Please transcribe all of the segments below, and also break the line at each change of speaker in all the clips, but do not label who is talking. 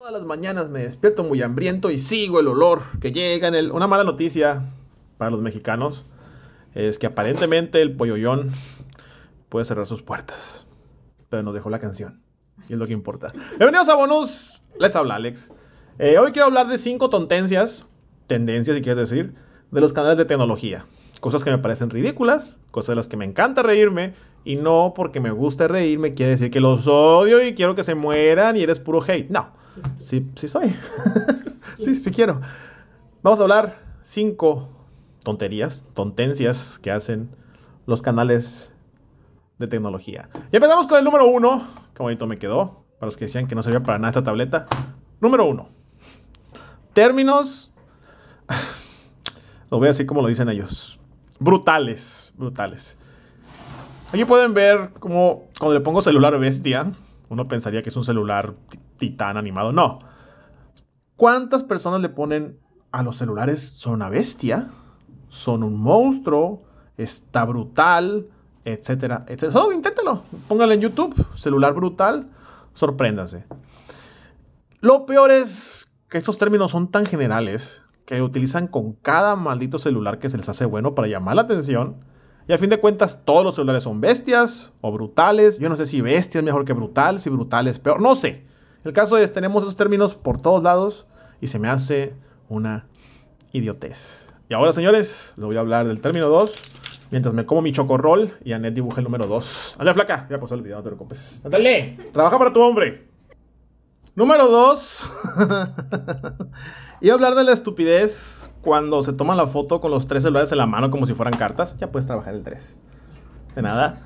Todas las mañanas me despierto muy hambriento y sigo el olor que llega en el... Una mala noticia para los mexicanos es que aparentemente el polloyón puede cerrar sus puertas. Pero nos dejó la canción. Y es lo que importa. Bienvenidos a Bonus. Les habla Alex. Eh, hoy quiero hablar de cinco tontencias, tendencias si quieres decir, de los canales de tecnología. Cosas que me parecen ridículas, cosas de las que me encanta reírme y no porque me gusta reírme quiere decir que los odio y quiero que se mueran y eres puro hate. No. Sí, sí soy. sí, sí quiero. Vamos a hablar cinco tonterías, tontencias que hacen los canales de tecnología. Y empezamos con el número uno. Qué bonito me quedó. Para los que decían que no servía para nada esta tableta. Número uno. Términos. Lo voy a decir como lo dicen ellos. Brutales. Brutales. Aquí pueden ver cómo cuando le pongo celular bestia, uno pensaría que es un celular titán animado, no. ¿Cuántas personas le ponen a los celulares son una bestia? Son un monstruo, está brutal, etcétera, etcétera. Solo inténtelo, póngale en YouTube, celular brutal, sorpréndase. Lo peor es que estos términos son tan generales que utilizan con cada maldito celular que se les hace bueno para llamar la atención. Y a fin de cuentas, todos los celulares son bestias o brutales. Yo no sé si bestia es mejor que brutal, si brutal es peor, no sé. El caso es, tenemos esos términos por todos lados y se me hace una idiotez. Y ahora, señores, les voy a hablar del término 2. Mientras me como mi chocorrol y Anet dibuje el número 2. Anda, flaca. a pasar el video, no te preocupes. Ándale. Trabaja para tu hombre. Número 2. Y hablar de la estupidez cuando se toma la foto con los tres celulares en la mano como si fueran cartas. Ya puedes trabajar el 3. De nada.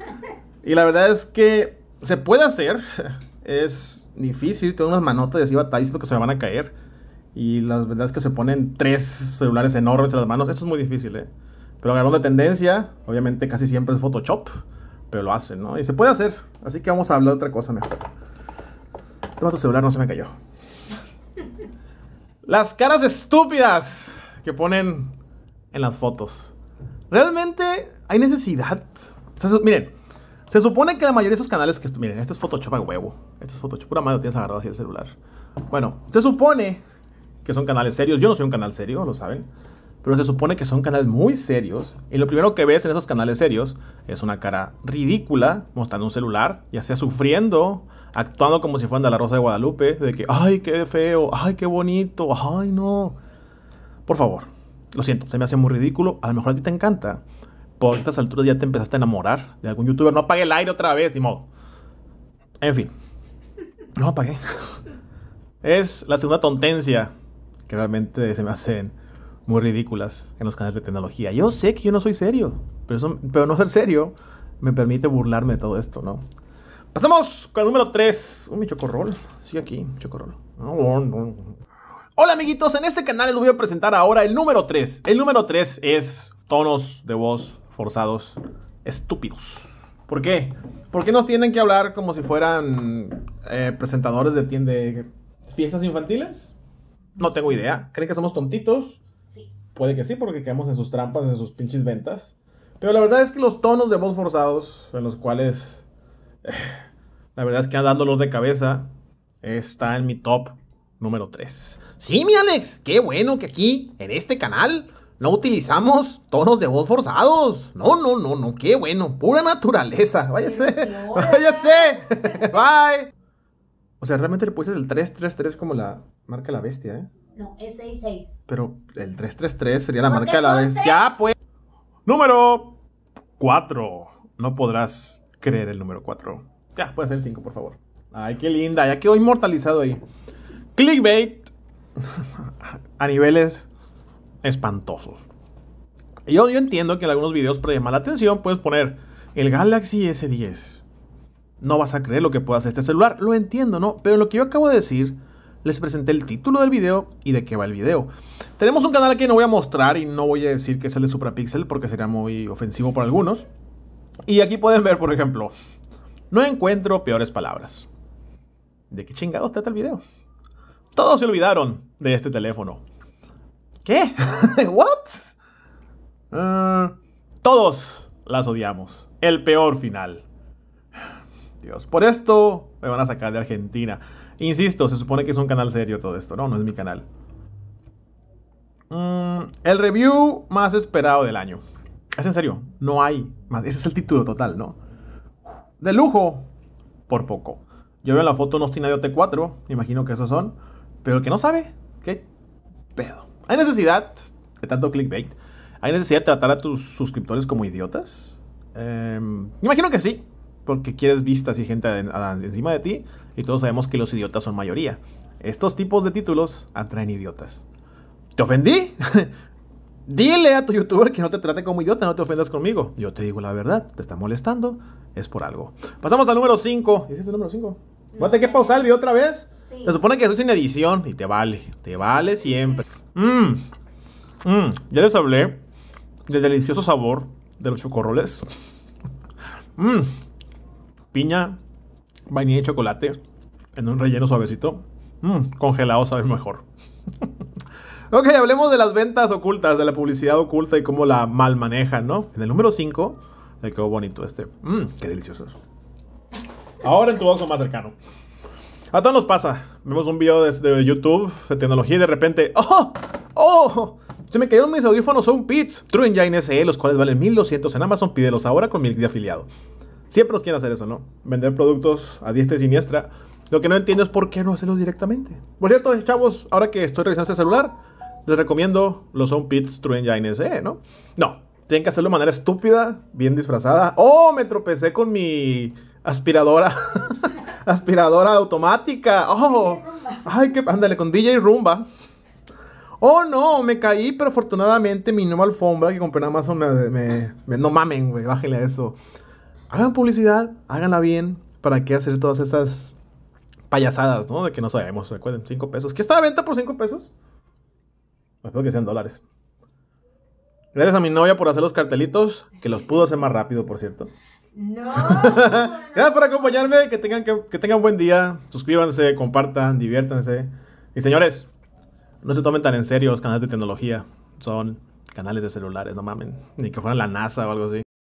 Y la verdad es que se puede hacer. Es difícil, tengo unas manotas y así batalla que se me van a caer. Y la verdad es que se ponen tres celulares enormes en las manos. Esto es muy difícil, ¿eh? Pero agarró de tendencia. Obviamente casi siempre es Photoshop. Pero lo hacen, ¿no? Y se puede hacer. Así que vamos a hablar de otra cosa mejor. Toma tu celular, no se me cayó. Las caras estúpidas que ponen en las fotos. Realmente hay necesidad. miren, se supone que la mayoría de esos canales que... Miren, este es Photoshop a huevo. Esto es Photoshop. Pura madre, lo tienes agarrado así el celular. Bueno, se supone que son canales serios. Yo no soy un canal serio, lo saben. Pero se supone que son canales muy serios. Y lo primero que ves en esos canales serios es una cara ridícula mostrando un celular, ya sea sufriendo, actuando como si fueran de la Rosa de Guadalupe, de que, ay, qué feo, ay, qué bonito, ay, no. Por favor, lo siento, se me hace muy ridículo. A lo mejor a ti te encanta por estas alturas ya te empezaste a enamorar de algún youtuber. No apague el aire otra vez, ni modo. En fin. No apagué. Es la segunda tontencia que realmente se me hacen muy ridículas en los canales de tecnología. Yo sé que yo no soy serio, pero, pero no ser serio me permite burlarme de todo esto, ¿no? Pasamos con el número 3. Un mi Sigue aquí, chocorrol. No, Hola amiguitos, en este canal les voy a presentar ahora el número 3. El número 3 es tonos de voz forzados estúpidos. ¿Por qué? ¿Por qué nos tienen que hablar como si fueran eh, presentadores de, de fiestas infantiles? No tengo idea. ¿Creen que somos tontitos? Sí. Puede que sí, porque caemos en sus trampas, en sus pinches ventas. Pero la verdad es que los tonos de voz forzados, en los cuales eh, la verdad es que dándolos de cabeza, está en mi top número 3. Sí, mi Alex, qué bueno que aquí, en este canal, no utilizamos tonos de voz forzados. No, no, no, no. Qué bueno. Pura naturaleza. Váyase. Váyase. Bye. O sea, realmente le pusiste el 333 como la marca de la bestia, ¿eh? No, es 6-6 Pero el 333 sería la marca de la bestia. Ya, pues. Número 4. No podrás creer el número 4. Ya, puede ser el 5, por favor. Ay, qué linda. Ya quedó inmortalizado ahí. Clickbait. a niveles espantosos. Yo, yo entiendo que en algunos videos para llamar la atención puedes poner el Galaxy S10. No vas a creer lo que puede hacer este celular, lo entiendo, ¿no? Pero lo que yo acabo de decir, les presenté el título del video y de qué va el video. Tenemos un canal que no voy a mostrar y no voy a decir que es el de Suprapixel porque sería muy ofensivo para algunos. Y aquí pueden ver, por ejemplo, no encuentro peores palabras. ¿De qué chingados trata el video? Todos se olvidaron de este teléfono. ¿Qué? ¿What? Eh, todos las odiamos. El peor final. Dios, por esto me van a sacar de Argentina. Insisto, se supone que es un canal serio todo esto, ¿no? No es mi canal. Mm, el review más esperado del año. Es en serio, no hay más. Ese es el título total, ¿no? De lujo, por poco. Yo veo en la foto unos T4, imagino que esos son. Pero el que no sabe, ¿qué pedo? ¿Hay necesidad de tanto clickbait? ¿Hay necesidad de tratar a tus suscriptores como idiotas? Em, imagino que sí, porque quieres vistas y gente encima de ti, y todos sabemos que los idiotas son mayoría. Estos tipos de títulos atraen idiotas. ¿Te ofendí? Dile a tu youtuber que no te trate como idiota, no te ofendas conmigo. Yo te digo la verdad, te está molestando, es por algo. Pasamos al número 5. ¿Ese el número 5? No. que pausar el video otra vez? Se supone que eso es sin edición y te vale, te vale siempre. Mmm. mmm, Ya les hablé del delicioso sabor de los chocorroles. Mmm. Piña, vainilla y chocolate en un relleno suavecito. Mmm. Congelado sabe mejor. ok, hablemos de las ventas ocultas, de la publicidad oculta y cómo la mal manejan, ¿no? En el número 5, le quedó bonito este. Mmm. Qué delicioso. Ahora en tu box más cercano. A todos nos pasa. Vemos un video desde YouTube de tecnología y de repente. ¡Oh! ¡Oh! Se me cayeron mis audífonos son pits True Engine SE, los cuales valen 1200 en Amazon. Pídelos ahora con mi afiliado. Siempre nos quieren hacer eso, ¿no? Vender productos a diestra y siniestra. Lo que no entiendo es por qué no hacerlo directamente. Por cierto, chavos, ahora que estoy revisando este celular, les recomiendo los Pits True Engine SE, ¿no? No, tienen que hacerlo de manera estúpida, bien disfrazada. ¡Oh! Me tropecé con mi aspiradora. aspiradora automática. Oh, ay, que ándale con DJ Rumba. Oh, no, me caí, pero afortunadamente mi nueva alfombra que compré en Amazon me, me no mamen, güey, bájale a eso. Hagan publicidad, háganla bien, para qué hacer todas esas payasadas, ¿no? De que no sabemos, recuerden, 5 pesos. ¿Qué está a venta por 5 pesos? Espero que sean dólares. Gracias a mi novia por hacer los cartelitos, que los pudo hacer más rápido, por cierto. No. Gracias por acompañarme. Que tengan, que, que tengan buen día. Suscríbanse, compartan, diviértanse. Y señores, no se tomen tan en serio los canales de tecnología. Son canales de celulares, no mamen. Ni que fueran la NASA o algo así.